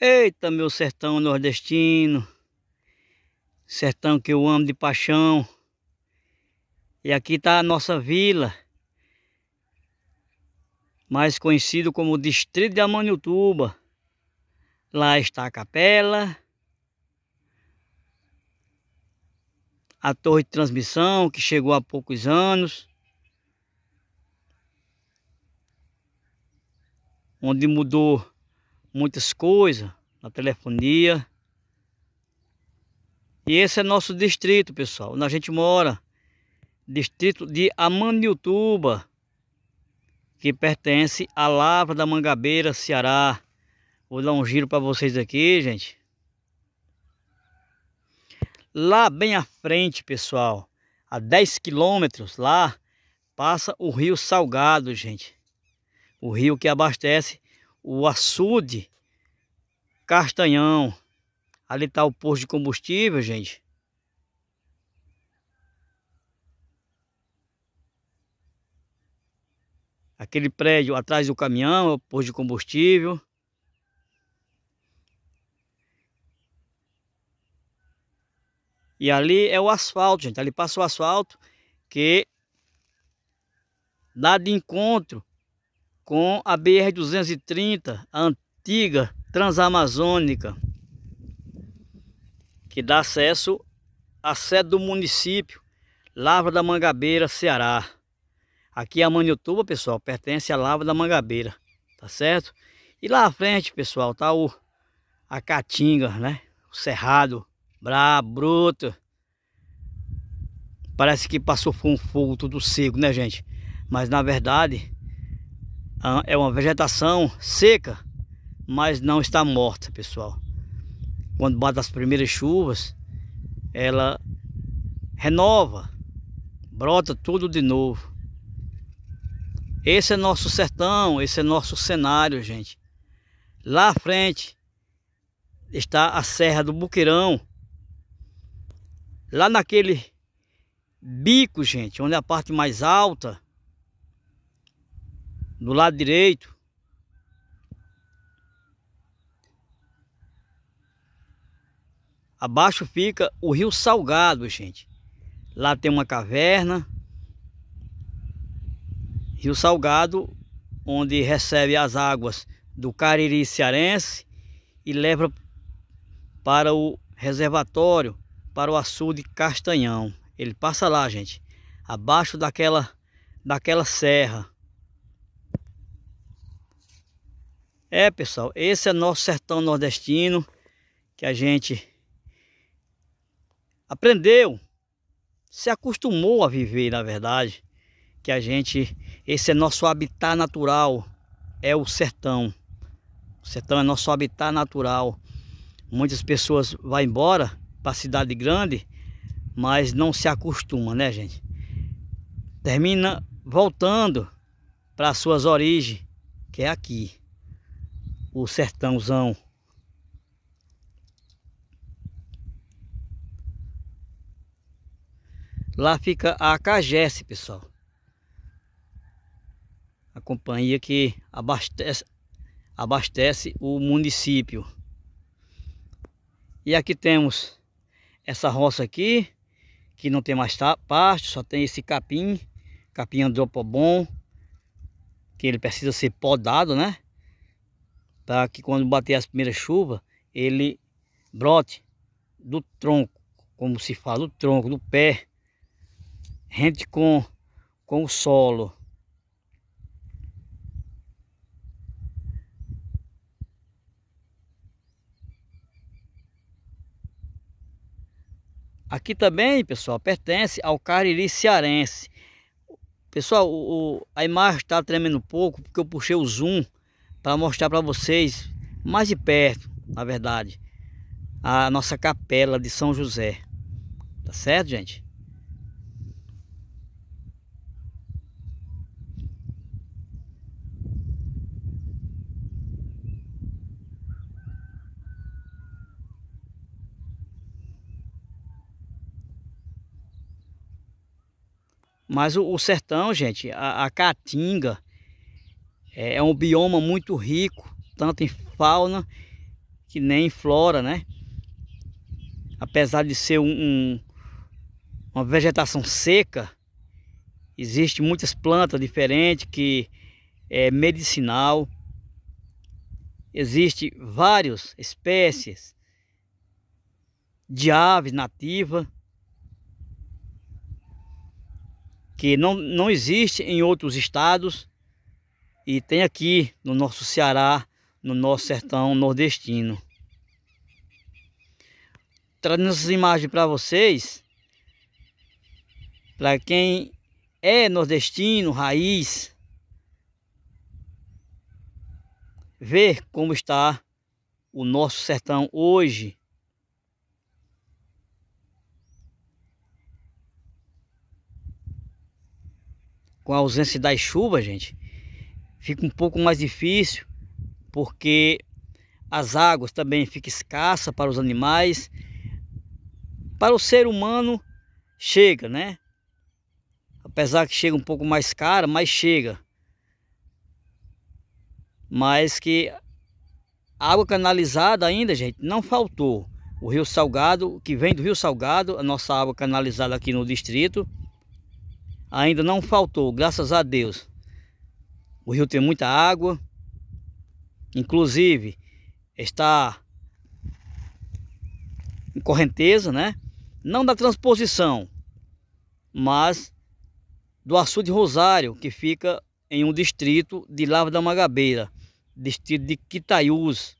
Eita, meu sertão nordestino. Sertão que eu amo de paixão. E aqui está a nossa vila. Mais conhecido como Distrito de Amanhutuba. Lá está a capela. A torre de transmissão que chegou há poucos anos. Onde mudou muitas coisas, na telefonia. E esse é nosso distrito, pessoal, onde a gente mora. Distrito de Amaniutuba, que pertence à Lava da Mangabeira, Ceará. Vou dar um giro para vocês aqui, gente. Lá bem à frente, pessoal, a 10 quilômetros lá, passa o rio Salgado, gente. O rio que abastece o açude, Castanhão. Ali está o posto de combustível, gente. Aquele prédio atrás do caminhão, o posto de combustível. E ali é o asfalto, gente. Ali passa o asfalto que dá de encontro com a BR-230, a antiga Transamazônica, que dá acesso à sede do município, Lavra da Mangabeira, Ceará. Aqui é a Manituba, pessoal, pertence à Lava da Mangabeira, tá certo? E lá à frente, pessoal, tá o a Caatinga, né? O Cerrado, brabo, bruto. Parece que passou um fogo tudo seco, né, gente? Mas na verdade, ah, é uma vegetação seca, mas não está morta, pessoal. Quando bate as primeiras chuvas, ela renova, brota tudo de novo. Esse é nosso sertão, esse é nosso cenário, gente. Lá à frente está a Serra do Buqueirão. Lá naquele bico, gente, onde é a parte mais alta, no lado direito. Abaixo fica o rio Salgado, gente. Lá tem uma caverna. Rio Salgado, onde recebe as águas do Cariri Cearense e leva para o reservatório, para o açude Castanhão. Ele passa lá, gente, abaixo daquela, daquela serra. É, pessoal, esse é nosso sertão nordestino que a gente aprendeu, se acostumou a viver, na verdade, que a gente, esse é nosso habitat natural, é o sertão. O sertão é nosso habitat natural. Muitas pessoas vão embora para a cidade grande, mas não se acostuma, né, gente? Termina voltando para suas origens, que é aqui o sertãozão. Lá fica a Cagesse, pessoal. A companhia que abastece, abastece o município. E aqui temos essa roça aqui, que não tem mais pasto, só tem esse capim, capim andropo que ele precisa ser podado, né? para tá? que quando bater as primeiras chuvas, ele brote do tronco, como se fala, do tronco, do pé, rente com, com o solo. Aqui também, pessoal, pertence ao Cariri cearense. Pessoal, o, a imagem está tremendo um pouco porque eu puxei o zoom para mostrar para vocês mais de perto, na verdade, a nossa capela de São José. Tá certo, gente? Mas o, o sertão, gente, a, a caatinga, é, é um bioma muito rico, tanto em fauna que nem em flora, né? Apesar de ser um, um, uma vegetação seca, existe muitas plantas diferentes que é medicinal. Existe várias espécies de aves nativas que não, não existe em outros estados e tem aqui no nosso Ceará, no nosso sertão nordestino. Trazendo essas imagens para vocês, para quem é nordestino, raiz, ver como está o nosso sertão hoje. Com a ausência das chuvas, gente, fica um pouco mais difícil porque as águas também ficam escassas para os animais. Para o ser humano chega, né? Apesar que chega um pouco mais cara, mas chega. Mas que água canalizada ainda, gente, não faltou. O Rio Salgado, que vem do Rio Salgado, a nossa água canalizada aqui no distrito, ainda não faltou, graças a Deus. O rio tem muita água. Inclusive, está em correnteza, né? Não da transposição, mas do açude Rosário, que fica em um distrito de Lava da Magabeira, distrito de Quitaiús,